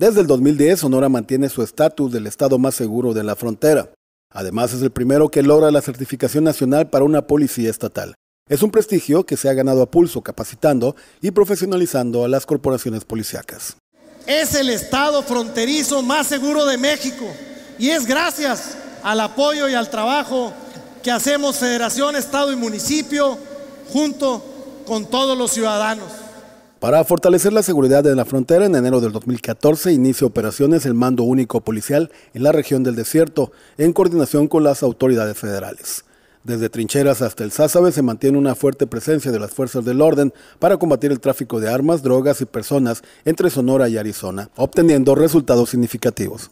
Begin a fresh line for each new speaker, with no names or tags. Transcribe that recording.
Desde el 2010, Sonora mantiene su estatus del estado más seguro de la frontera. Además, es el primero que logra la certificación nacional para una policía estatal. Es un prestigio que se ha ganado a pulso capacitando y profesionalizando a las corporaciones policíacas.
Es el estado fronterizo más seguro de México y es gracias al apoyo y al trabajo que hacemos Federación, Estado y Municipio junto con todos los ciudadanos.
Para fortalecer la seguridad de la frontera, en enero del 2014 inicia operaciones el Mando Único Policial en la región del desierto, en coordinación con las autoridades federales. Desde trincheras hasta el Sázame, se mantiene una fuerte presencia de las fuerzas del orden para combatir el tráfico de armas, drogas y personas entre Sonora y Arizona, obteniendo resultados significativos.